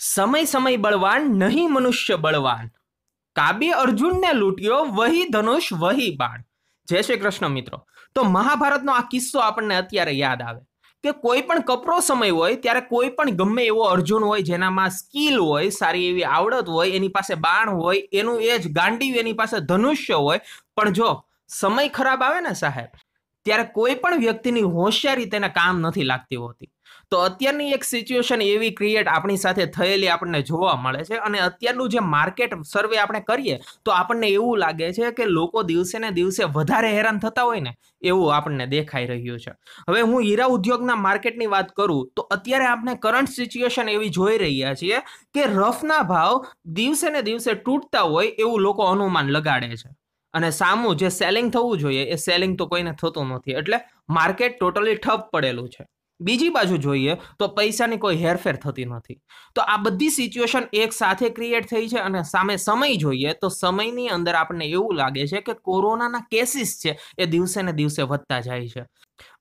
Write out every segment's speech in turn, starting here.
સમય સમય બળવાન નહીં મનુષ્ય બળવાન કાબી અર્જુનને લૂંટ્યો વહી ધનુષ વહી બાણ જય શ્રી કૃષ્ણ મિત્રો તો મહાભારતનો આ કિસ્સો આપણને અત્યારે યાદ આવે કે કોઈ પણ કપરો સમય હોય ત્યારે કોઈ પણ ગમે એવો અર્જુન હોય જેનામાં સ્કિલ હોય સારી એવી આવડત હોય એની પાસે બાણ હોય એનું એ જ ગાંડી એની પાસે ધનુષ્ય હોય પણ જો સમય ખરાબ આવે ને સાહેબ ત્યારે કોઈ પણ વ્યક્તિની હોશિયારી તેને કામ નથી લાગતી હોતી તો અત્યારની એક સિચ્યુએશન એવી ક્રિએટ આપણી સાથે થયેલી આપણને જોવા મળે છે અને અત્યારનું જે માર્કેટ સર્વે આપણે કરીએ તો આપણને એવું લાગે છે કે લોકો દિવસે ને દિવસે વધારે હેરાન થતા હોય ને એવું આપણને દેખાઈ રહ્યું છે હવે હું હીરા ઉદ્યોગના માર્કેટની વાત કરું તો અત્યારે આપણે કરંટ સિચ્યુએશન એવી જોઈ રહ્યા છીએ કે રફના ભાવ દિવસે ને દિવસે તૂટતા હોય એવું લોકો અનુમાન લગાડે છે અને સામું જે સેલિંગ થવું જોઈએ એ સેલિંગ તો કોઈને થતું નથી એટલે માર્કેટ ટોટલી ઠપ પડેલું છે બીજી બાજુ જોઈએ તો પૈસાની કોઈ હેરફેર થતી નથી તો આ બધી સિચ્યુએશન એક સાથે ક્રિએટ થઈ છે અને સામે સમય જોઈએ તો સમયની અંદર આપણને એવું લાગે છે કે કોરોનાના કેસીસ છે એ દિવસે ને દિવસે વધતા જાય છે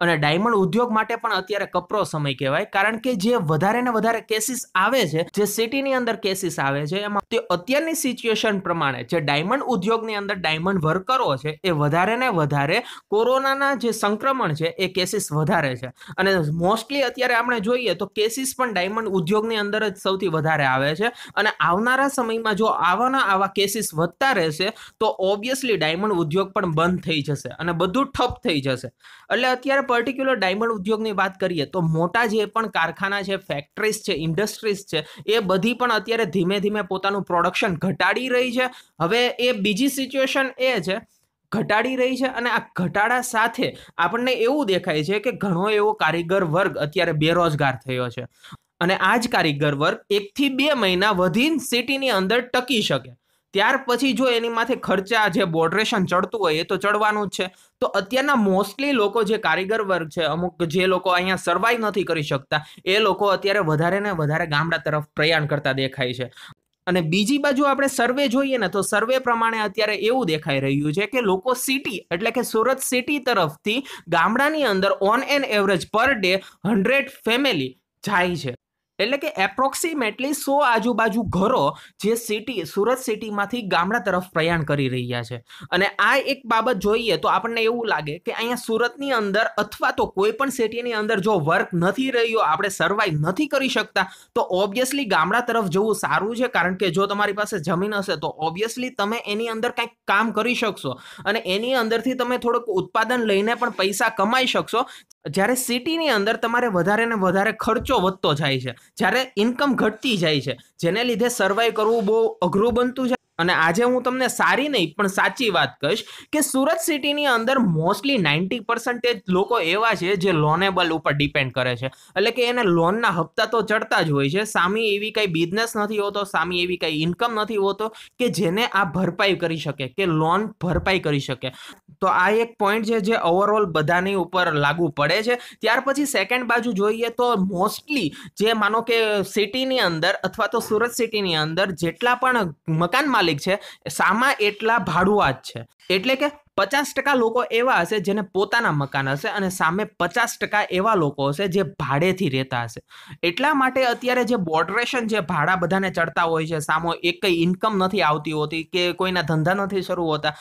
અને ડાયમંડ ઉદ્યોગ માટે પણ અત્યારે કપરો સમય કહેવાય કારણ કે જે વધારે ને વધારે કેસીસ આવે છે જે સિટીની અંદર કેસીસ આવે છે એમાં તે અત્યારની સિચ્યુએશન પ્રમાણે જે ડાયમંડ ઉદ્યોગની અંદર ડાયમંડ વર્કરો છે એ વધારે ને વધારે કોરોનાના જે સંક્રમણ છે એ કેસીસ વધારે છે અને મોસ્ટલી અત્યારે આપણે જોઈએ તો કેસીસ પણ ડાયમંડ ઉદ્યોગની અંદર જ સૌથી વધારે આવે છે અને આવનારા સમયમાં જો આવાના આવા કેસીસ વધતા રહેશે તો ઓબ્વિયસલી ડાયમંડ ઉદ્યોગ પણ બંધ થઈ જશે અને બધું ઠપ થઈ જશે એટલે અત્યારે અત્યારે પર્ટિક્યુલર ડાયમંડ ઉદ્યોગની વાત કરીએ તો મોટા જે પણ કારખાના છે ફેક્ટરીઝ છે ઇન્ડસ્ટ્રીઝ છે એ બધી પણ અત્યારે ધીમે ધીમે પોતાનું પ્રોડક્શન ઘટાડી રહી છે હવે એ બીજી સિચ્યુએશન એ છે ઘટાડી રહી છે અને આ ઘટાડા સાથે આપણને એવું દેખાય છે કે ઘણો એવો કારીગર વર્ગ અત્યારે બેરોજગાર થયો છે અને આ જ કારીગર વર્ગ એકથી બે મહિના વધીને સિટીની અંદર ટકી શકે ત્યાર પછી જો એની માથે ખર્ચા જે બોર્ડરેશન ચડતું હોય એ તો ચડવાનું જ છે તો અત્યારના મોસ્ટલી લોકો જે કારીગર વર્ગ છે અમુક જે લોકો અહીંયા સર્વાઈવ નથી કરી શકતા એ લોકો અત્યારે વધારે ને વધારે ગામડા તરફ પ્રયાણ કરતા દેખાય છે અને બીજી બાજુ આપણે સર્વે જોઈએ ને તો સર્વે પ્રમાણે અત્યારે એવું દેખાઈ રહ્યું છે કે લોકો સિટી એટલે કે સુરત સિટી તરફથી ગામડાની અંદર on an average per day hundred family જાય છે એટલે કે એપ્રોક્સિમેટલી સો આજુબાજુ ઘરો જે સિટી સુરત સિટીમાંથી ગામડા તરફ પ્રયાણ કરી રહ્યા છે અને આ એક બાબત જોઈએ તો આપણને એવું લાગે કે અહીંયા સુરતની અંદર અથવા તો કોઈ પણ સિટીની અંદર જો વર્ક નથી રહ્યો આપણે સર્વાઈવ નથી કરી શકતા તો ઓબ્વિયસલી ગામડા તરફ જવું સારું છે કારણ કે જો તમારી પાસે જમીન હશે તો ઓબ્વિયસલી તમે એની અંદર કંઈક કામ કરી શકશો અને એની અંદરથી તમે થોડુંક ઉત્પાદન લઈને પણ પૈસા કમાઈ શકશો જ્યારે સિટીની અંદર તમારે વધારે ને વધારે ખર્ચો વધતો જાય છે જ્યારે ઇન્કમ ઘટતી જાય છે જેને લીધે સર્વાઈવ કરવું બહુ અઘરું બનતું છે અને આજે હું તમને સારી નહીં પણ સાચી વાત કહીશ કે સુરત સિટીની અંદર મોસ્ટલી નાઇન્ટી પર્સન્ટેજ લોકો એવા છે જે લોનેબલ ઉપર ડિપેન્ડ કરે છે એટલે કે એને લોનના હપ્તા તો ચડતા જ હોય છે સામી એવી કંઈ બિઝનેસ નથી હોતો સામી એવી કંઈ ઇન્કમ નથી હોતો કે જેને આ ભરપાઈ કરી શકે કે લોન ભરપાઈ કરી શકે તો આ એક પોઈન્ટ છે જે ઓવરઓલ બધાની ઉપર લાગુ પડે છે ત્યાર પછી સેકન્ડ બાજુ જોઈએ તો મોસ્ટલી જે માનો કે સિટીની અંદર અથવા તો સુરત સિટીની અંદર જેટલા પણ મકાન માલિક છે સામા એટલા ભાડુઆ જ છે એટલે કે પચાસ ટકા લોકો એવા હશે જેને પોતાના મકાન હશે અને સામે પચાસ ટકા એવા લોકો હશે જે ભાડેથી રહેતા હશે એટલા માટે અત્યારે જે બોર્ડરેશન જે ભાડા બધાને ચડતા હોય છે સામો એક કંઈ ઇન્કમ નથી આવતી હોતી કે કોઈના ધંધા નથી શરૂ હોતા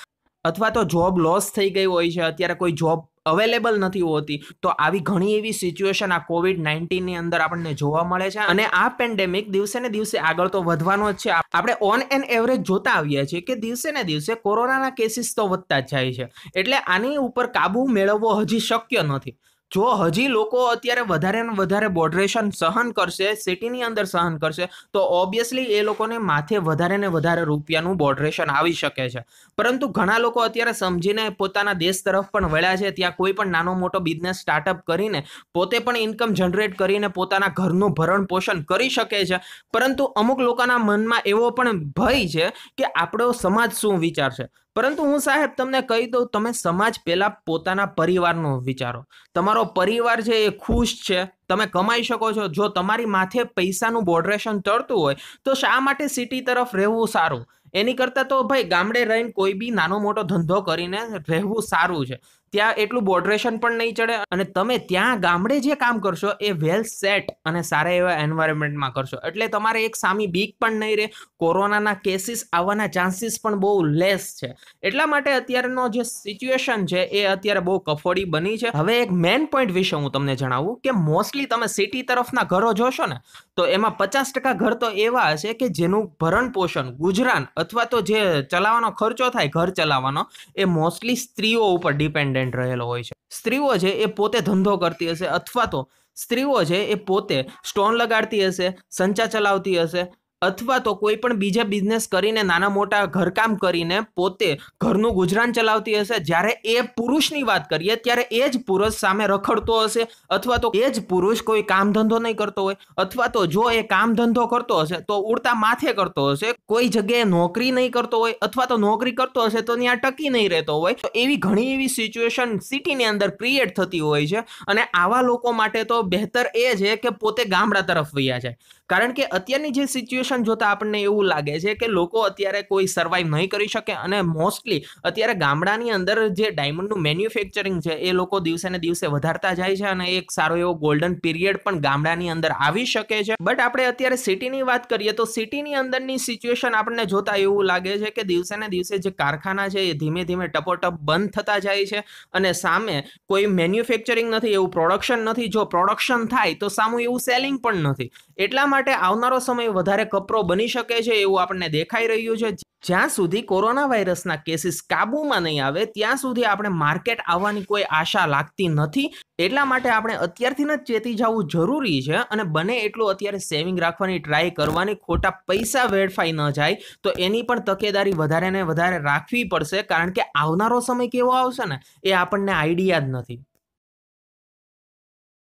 અથવા તો જોબ લોસ થઈ ગઈ હોય છે અત્યારે કોઈ જોબ અવેલેબલ નથી હોતી તો આવી ઘણી એવી સિચ્યુએશન આ કોવિડ નાઇન્ટીનની અંદર આપણને જોવા મળે છે અને આ પેન્ડેમિક દિવસે ને દિવસે આગળ તો વધવાનો જ છે આપણે ઓન એન એવરેજ જોતા આવીએ છીએ કે દિવસે ને દિવસે કોરોનાના કેસીસ તો વધતા જ જાય છે એટલે આની ઉપર કાબુ મેળવવો હજી શક્ય નથી જો હજી લોકો અત્યારે વધારે ને વધારે બોડરેશન સહન કરશે સિટીની અંદર સહન કરશે તો ઓબ્વિયસલી એ લોકોને માથે વધારે ને વધારે રૂપિયાનું બોડરેશન આવી શકે છે પરંતુ ઘણા લોકો અત્યારે સમજીને પોતાના દેશ તરફ પણ વળ્યા છે ત્યાં કોઈ પણ નાનો મોટો બિઝનેસ સ્ટાર્ટઅપ કરીને પોતે પણ ઇન્કમ જનરેટ કરીને પોતાના ઘરનું ભરણ પોષણ કરી શકે છે પરંતુ અમુક લોકોના મનમાં એવો પણ ભય છે કે આપણો સમાજ શું વિચારશે પરંતુ હું સાહેબ તમને કહી દઉં તમે સમાજ પહેલાં પોતાના પરિવારનો વિચારો તમારો પરિવાર છે એ ખુશ છે તમે કમાઈ શકો છો જો તમારી માથે પૈસાનું બોર્ડરેશન ચડતું હોય તો શા માટે સિટી તરફ રહેવું સારું એની કરતાં તો ભાઈ ગામડે રહીને કોઈ બી નાનો મોટો ધંધો કરીને રહેવું સારું છે ત્યાં એટલું બોડરેશન પણ નહીં ચડે અને તમે ત્યાં ગામડે જે કામ કરશો એ વેલ સેટ અને સારા એવા એન્વાયરમેન્ટમાં કરશો એટલે તમારે એક સામી બીક પણ નહીં રહે કોરોનાના કેસીસ આવવાના ચાન્સીસ પણ બહુ લેસ છે એટલા માટે અત્યારનો જે સિચ્યુએશન છે એ અત્યારે બહુ કફોડી બની છે હવે એક મેઇન પોઈન્ટ વિશે હું તમને જણાવું કે મોસ્ટલી તમે સિટી તરફના ઘરો જોશો ને તો એમાં પચાસ ટકા ઘર તો એવા હશે કે જેનું ભરણ પોષણ ગુજરાન અથવા તો જે ચલાવવાનો ખર્ચો થાય ઘર ચલાવવાનો એ મોસ્ટલી સ્ત્રીઓ ઉપર ડિપેન્ડ ડિપેન્ડન્ટ રહેલો હોય છે સ્ત્રીઓ છે એ પોતે ધંધો કરતી હશે અથવા તો સ્ત્રીઓ છે એ પોતે સ્ટોન લગાડતી હશે સંચા ચલાવતી હશે અથવા તો કોઈ પણ બીજા બિઝનેસ કરીને નાના મોટા ઘરકામ કરીને પોતે ઘરનું ગુજરાન ચલાવતી હશે જ્યારે એ પુરુષની વાત કરીએ ત્યારે એ જ પુરુષ સામે રખડતો હશે અથવા તો એ જ પુરુષ કોઈ કામ ધંધો નહીં કરતો હોય અથવા તો જો એ કામ ધંધો કરતો હશે તો ઉડતા માથે કરતો હશે કોઈ જગ્યાએ નોકરી નહીં કરતો હોય અથવા તો નોકરી કરતો હશે તો ત્યાં ટકી નહીં રહેતો હોય તો એવી ઘણી એવી સિચ્યુએશન સિટીની અંદર ક્રિએટ થતી હોય છે અને આવા લોકો માટે તો બહેતર એ છે કે પોતે ગામડા તરફ વયા જાય કારણ કે અત્યારની જે સિચ્યુએશન ઇન્ફોર્મેશન જોતાં આપણને એવું લાગે છે કે લોકો અત્યારે કોઈ સર્વાઈવ નહીં કરી શકે અને મોસ્ટલી અત્યારે ગામડાની અંદર જે ડાયમંડનું મેન્યુફેક્ચરિંગ છે એ લોકો દિવસે ને દિવસે વધારતા જાય છે અને એક સારો એવો ગોલ્ડન પીરિયડ પણ ગામડાની અંદર આવી શકે છે બટ આપણે અત્યારે સિટીની વાત કરીએ તો સિટીની અંદરની સિચ્યુએશન આપણને જોતા એવું લાગે છે કે દિવસે ને દિવસે જે કારખાના છે એ ધીમે ધીમે ટપોટપ બંધ થતા જાય છે અને સામે કોઈ મેન્યુફેક્ચરિંગ નથી એવું પ્રોડક્શન નથી જો પ્રોડક્શન થાય તો સામું એવું સેલિંગ પણ નથી એટલા માટે આવનારો સમય વધારે કપરો બની શકે છે એવું આપણને દેખાઈ રહ્યું છે જ્યાં સુધી કોરોના વાયરસના કેસીસ કાબૂમાં નહીં આવે ત્યાં સુધી આપણે માર્કેટ આવવાની કોઈ આશા લાગતી નથી એટલા માટે આપણે અત્યારથી જ ચેતી જવું જરૂરી છે અને બને એટલું અત્યારે સેવિંગ રાખવાની ટ્રાય કરવાની ખોટા પૈસા વેડફાઈ ન જાય તો એની પણ તકેદારી વધારે ને વધારે રાખવી પડશે કારણ કે આવનારો સમય કેવો આવશે ને એ આપણને આઈડિયા જ નથી